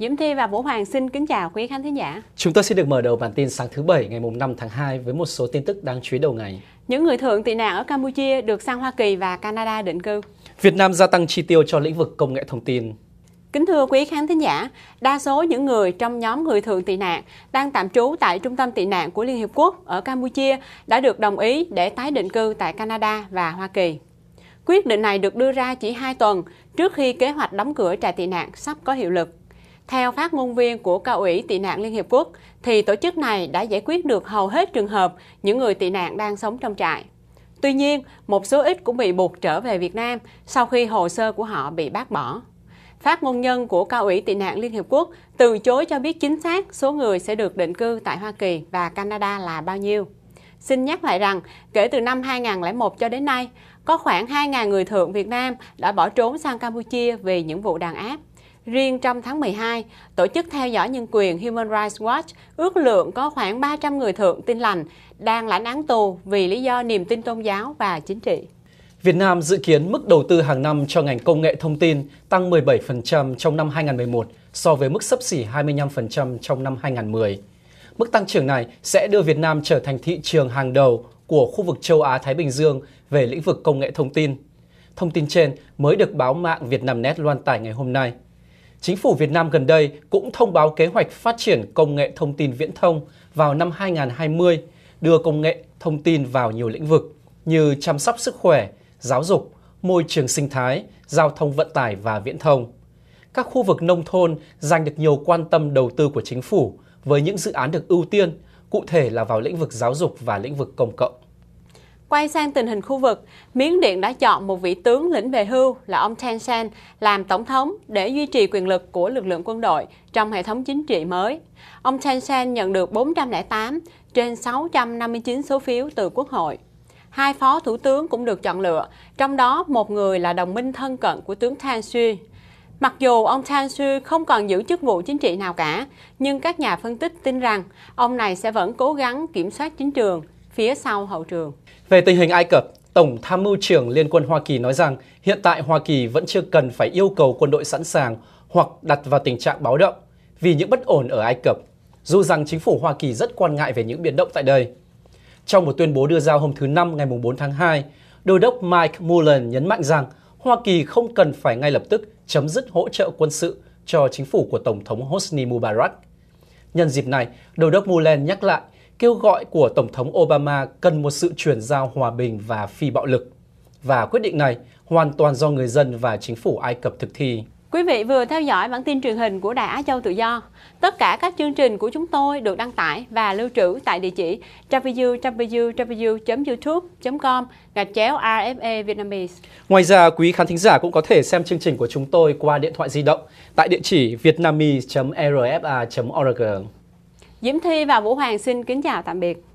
Diễm Thi và Vũ Hoàng xin kính chào quý khán thính giả. Chúng tôi xin được mở đầu bản tin sáng thứ Bảy ngày 5 tháng 2 với một số tin tức đáng chú ý đầu ngày. Những người thượng tị nạn ở Campuchia được sang Hoa Kỳ và Canada định cư. Việt Nam gia tăng chi tiêu cho lĩnh vực công nghệ thông tin. Kính thưa quý khán thính giả, đa số những người trong nhóm người thường tị nạn đang tạm trú tại Trung tâm tị nạn của Liên Hiệp Quốc ở Campuchia đã được đồng ý để tái định cư tại Canada và Hoa Kỳ. Quyết định này được đưa ra chỉ 2 tuần trước khi kế hoạch đóng cửa trại tị nạn sắp có hiệu lực. Theo phát ngôn viên của Cao ủy tị nạn Liên Hiệp Quốc, thì tổ chức này đã giải quyết được hầu hết trường hợp những người tị nạn đang sống trong trại. Tuy nhiên, một số ít cũng bị buộc trở về Việt Nam sau khi hồ sơ của họ bị bác bỏ. Phát ngôn nhân của Cao ủy tị nạn Liên Hiệp Quốc từ chối cho biết chính xác số người sẽ được định cư tại Hoa Kỳ và Canada là bao nhiêu. Xin nhắc lại rằng, kể từ năm 2001 cho đến nay, có khoảng 2.000 người thượng Việt Nam đã bỏ trốn sang Campuchia vì những vụ đàn áp. Riêng trong tháng 12, Tổ chức theo dõi nhân quyền Human Rights Watch ước lượng có khoảng 300 người thượng tin lành đang lãnh án tù vì lý do niềm tin tôn giáo và chính trị. Việt Nam dự kiến mức đầu tư hàng năm cho ngành công nghệ thông tin tăng 17% trong năm 2011 so với mức sấp xỉ 25% trong năm 2010. Mức tăng trưởng này sẽ đưa Việt Nam trở thành thị trường hàng đầu của khu vực châu Á-Thái Bình Dương về lĩnh vực công nghệ thông tin. Thông tin trên mới được báo mạng Việt Nam Net loan tải ngày hôm nay. Chính phủ Việt Nam gần đây cũng thông báo kế hoạch phát triển công nghệ thông tin viễn thông vào năm 2020, đưa công nghệ thông tin vào nhiều lĩnh vực như chăm sóc sức khỏe, giáo dục, môi trường sinh thái, giao thông vận tải và viễn thông. Các khu vực nông thôn giành được nhiều quan tâm đầu tư của chính phủ với những dự án được ưu tiên, cụ thể là vào lĩnh vực giáo dục và lĩnh vực công cộng. Quay sang tình hình khu vực, Miến Điện đã chọn một vị tướng lĩnh về hưu là ông Ten San làm tổng thống để duy trì quyền lực của lực lượng quân đội trong hệ thống chính trị mới. Ông Ten San nhận được 408 trên 659 số phiếu từ Quốc hội. Hai phó thủ tướng cũng được chọn lựa, trong đó một người là đồng minh thân cận của tướng Tan Sui. Mặc dù ông Tan Sui không còn giữ chức vụ chính trị nào cả, nhưng các nhà phân tích tin rằng ông này sẽ vẫn cố gắng kiểm soát chính trường phía sau hậu trường. Về tình hình Ai Cập, Tổng tham mưu trưởng Liên quân Hoa Kỳ nói rằng hiện tại Hoa Kỳ vẫn chưa cần phải yêu cầu quân đội sẵn sàng hoặc đặt vào tình trạng báo động vì những bất ổn ở Ai Cập, dù rằng chính phủ Hoa Kỳ rất quan ngại về những biến động tại đây. Trong một tuyên bố đưa ra hôm thứ Năm ngày 4 tháng 2, Đô đốc Mike Mullen nhấn mạnh rằng Hoa Kỳ không cần phải ngay lập tức chấm dứt hỗ trợ quân sự cho chính phủ của Tổng thống Hosni Mubarak. Nhân dịp này, Đô đốc Mullen nhắc lại kêu gọi của Tổng thống Obama cần một sự chuyển giao hòa bình và phi bạo lực. Và quyết định này hoàn toàn do người dân và chính phủ Ai Cập thực thi. Quý vị vừa theo dõi bản tin truyền hình của Đài Á Châu Tự Do. Tất cả các chương trình của chúng tôi được đăng tải và lưu trữ tại địa chỉ www.youtube.com gạch chéo RFA e Vietnamese. Ngoài ra, quý khán thính giả cũng có thể xem chương trình của chúng tôi qua điện thoại di động tại địa chỉ vietnamese.rfa.org. Diễm Thi và Vũ Hoàng xin kính chào tạm biệt.